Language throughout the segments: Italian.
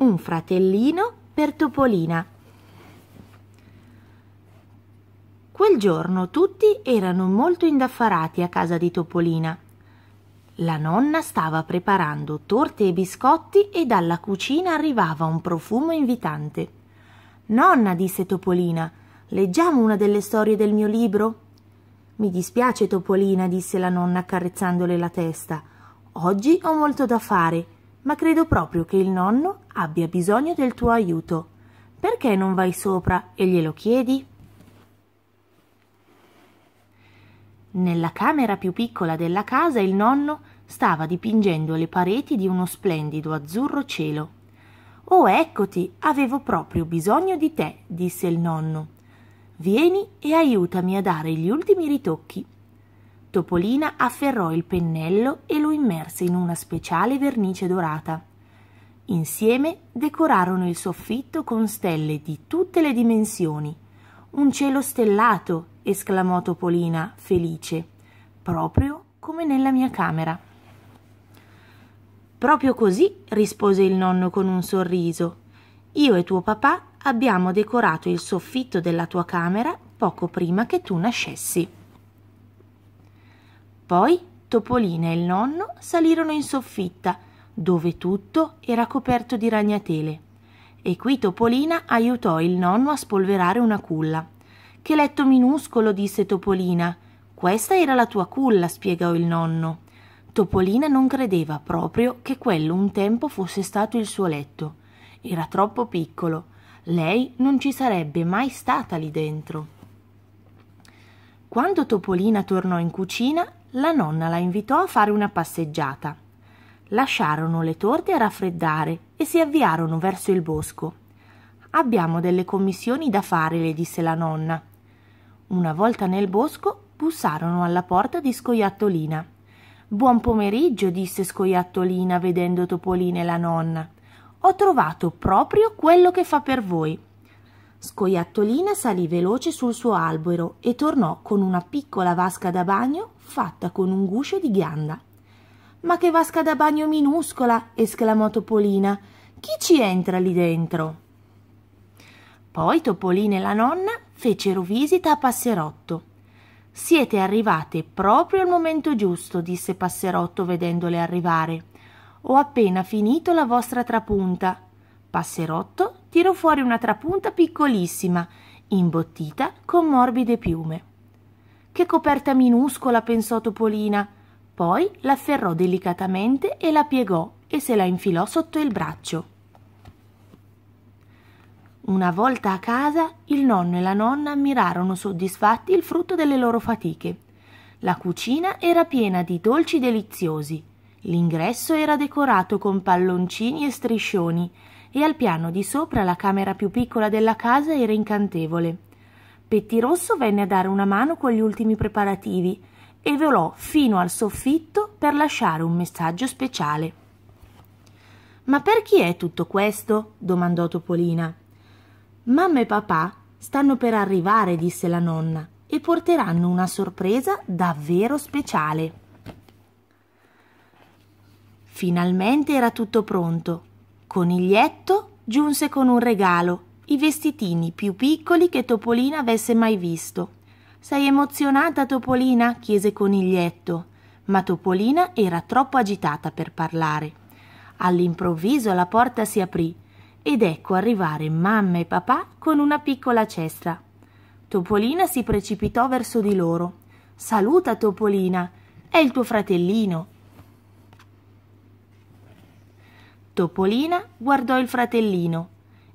un fratellino per Topolina. Quel giorno tutti erano molto indaffarati a casa di Topolina. La nonna stava preparando torte e biscotti e dalla cucina arrivava un profumo invitante. Nonna, disse Topolina, leggiamo una delle storie del mio libro? Mi dispiace, Topolina, disse la nonna accarezzandole la testa. Oggi ho molto da fare ma credo proprio che il nonno abbia bisogno del tuo aiuto. Perché non vai sopra e glielo chiedi? Nella camera più piccola della casa il nonno stava dipingendo le pareti di uno splendido azzurro cielo. Oh, eccoti, avevo proprio bisogno di te, disse il nonno. Vieni e aiutami a dare gli ultimi ritocchi Topolina afferrò il pennello e lo immerse in una speciale vernice dorata. Insieme decorarono il soffitto con stelle di tutte le dimensioni. Un cielo stellato, esclamò Topolina, felice, proprio come nella mia camera. Proprio così, rispose il nonno con un sorriso. Io e tuo papà abbiamo decorato il soffitto della tua camera poco prima che tu nascessi. Poi Topolina e il nonno salirono in soffitta, dove tutto era coperto di ragnatele. E qui Topolina aiutò il nonno a spolverare una culla. Che letto minuscolo, disse Topolina. Questa era la tua culla, spiegò il nonno. Topolina non credeva proprio che quello un tempo fosse stato il suo letto. Era troppo piccolo. Lei non ci sarebbe mai stata lì dentro. Quando Topolina tornò in cucina, la nonna la invitò a fare una passeggiata. Lasciarono le torte a raffreddare e si avviarono verso il bosco. Abbiamo delle commissioni da fare, le disse la nonna. Una volta nel bosco bussarono alla porta di Scoiattolina. Buon pomeriggio, disse Scoiattolina vedendo Topolina e la nonna. Ho trovato proprio quello che fa per voi. Scoiattolina salì veloce sul suo albero e tornò con una piccola vasca da bagno fatta con un guscio di ghianda. Ma che vasca da bagno minuscola! esclamò Topolina. Chi ci entra lì dentro? Poi Topolina e la nonna fecero visita a Passerotto. Siete arrivate proprio al momento giusto, disse Passerotto vedendole arrivare. Ho appena finito la vostra trapunta Passerotto tirò fuori una trapunta piccolissima, imbottita con morbide piume. Che coperta minuscola, pensò Topolina. Poi l'afferrò delicatamente e la piegò e se la infilò sotto il braccio. Una volta a casa, il nonno e la nonna ammirarono soddisfatti il frutto delle loro fatiche. La cucina era piena di dolci deliziosi. L'ingresso era decorato con palloncini e striscioni e al piano di sopra la camera più piccola della casa era incantevole. Pettirosso venne a dare una mano con gli ultimi preparativi e volò fino al soffitto per lasciare un messaggio speciale. Ma per chi è tutto questo? domandò Topolina. Mamma e papà stanno per arrivare, disse la nonna, e porteranno una sorpresa davvero speciale. Finalmente era tutto pronto Coniglietto giunse con un regalo, i vestitini più piccoli che Topolina avesse mai visto. Sei emozionata, Topolina? chiese Coniglietto. Ma Topolina era troppo agitata per parlare. All'improvviso la porta si aprì ed ecco arrivare mamma e papà con una piccola cesta. Topolina si precipitò verso di loro. Saluta Topolina, è il tuo fratellino, Topolina guardò il fratellino.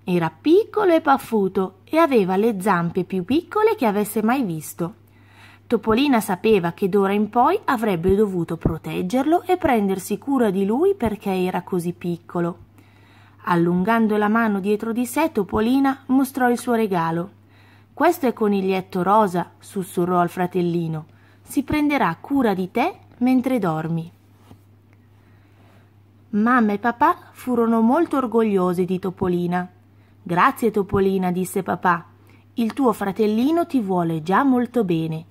Era piccolo e paffuto e aveva le zampe più piccole che avesse mai visto. Topolina sapeva che d'ora in poi avrebbe dovuto proteggerlo e prendersi cura di lui perché era così piccolo. Allungando la mano dietro di sé, Topolina mostrò il suo regalo. Questo è coniglietto rosa, sussurrò al fratellino. Si prenderà cura di te mentre dormi. Mamma e papà furono molto orgogliosi di Topolina. Grazie Topolina, disse papà. Il tuo fratellino ti vuole già molto bene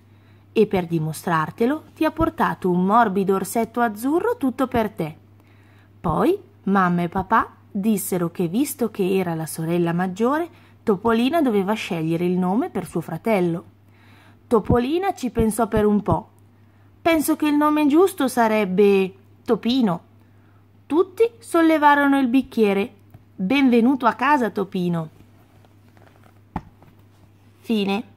e per dimostrartelo ti ha portato un morbido orsetto azzurro tutto per te. Poi mamma e papà dissero che visto che era la sorella maggiore, Topolina doveva scegliere il nome per suo fratello. Topolina ci pensò per un po'. Penso che il nome giusto sarebbe Topino, tutti sollevarono il bicchiere. Benvenuto a casa, Topino. Fine.